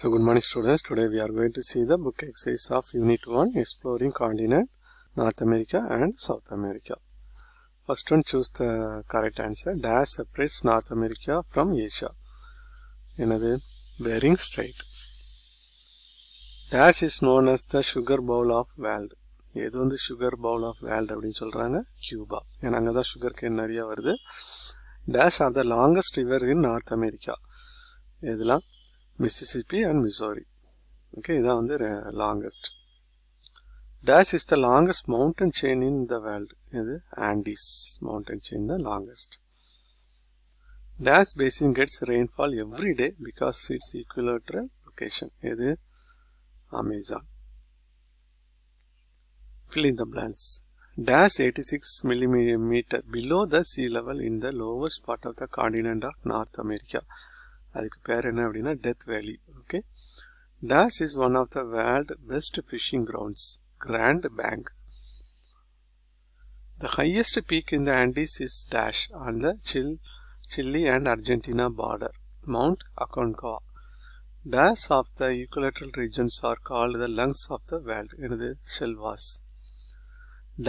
So good morning students, today we are going to see the book exercise of Unit 1 Exploring Continent North America and South America. First one choose the correct answer. Dash separates North America from Asia. Another Bering Strait. Dash is known as the sugar bowl of world. எது வந்து sugar Pavul of world அப்படின்னு சொல்கிறாங்க Cuba ஏன்னா அங்கே தான் sugar cane நிறையா வருது dash are the longest river in North America இதெல்லாம் Mississippi and Missouri. Okay, இதான் the longest. Dash is the longest mountain chain in the world. இது Andes mountain chain the longest. Dash basin gets rainfall every day because it's equilateral location. It is Amazon. Fill in the blanks. Dash 86 millimeter below the sea level in the lowest part of the continent of North America. அதுக்கு பேர் என்ன அப்படின்னா Death Valley, okay? Das is one of the world's best fishing grounds. Grand Bank. The highest peak in the Andes is Dash on the Chile, and Argentina border, Mount Aconcagua. Das of the equilateral regions are called the lungs of the world in the selvas.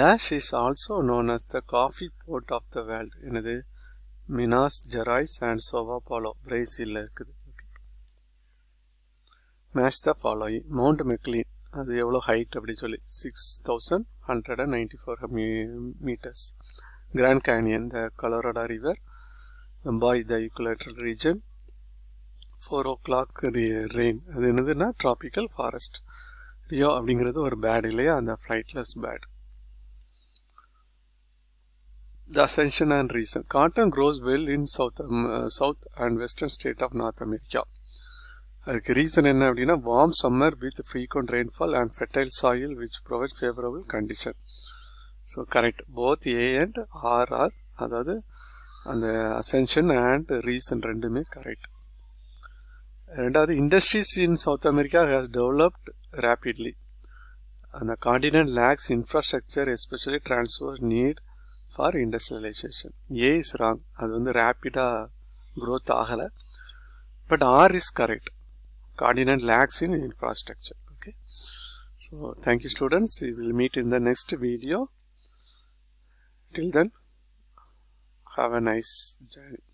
Das is also known as the coffee port of the world in the Minas Gerais and Sao Paulo பிரைசிலில் இருக்குது okay match the following Mount McKinley அது எவ்வளோ height அப்படின்னு சொல்லி six thousand hundred and ninety four metres Grand Canyon the Colorado river by the equatorial region four o'clock rain அது என்னதுன்னா tropical forest Rio அப்படிங்கிறது ஒரு பேட் இல்லையா அந்த flightless bird the ascension and reason cotton grows well in south um, uh, south and western state of north america like reason in you warm summer with frequent rainfall and fertile soil which provide favorable condition so correct both a and r are that is and the ascension and reason rendume correct and the industries in south america has developed rapidly and the continent lacks infrastructure especially transport need for industrialisation A is wrong அது வந்து ரேப்பிடாக growth ஆகலை but R is correct coordinate lacks in infrastructure okay so thank you students you will meet in the next video till then have a nice journey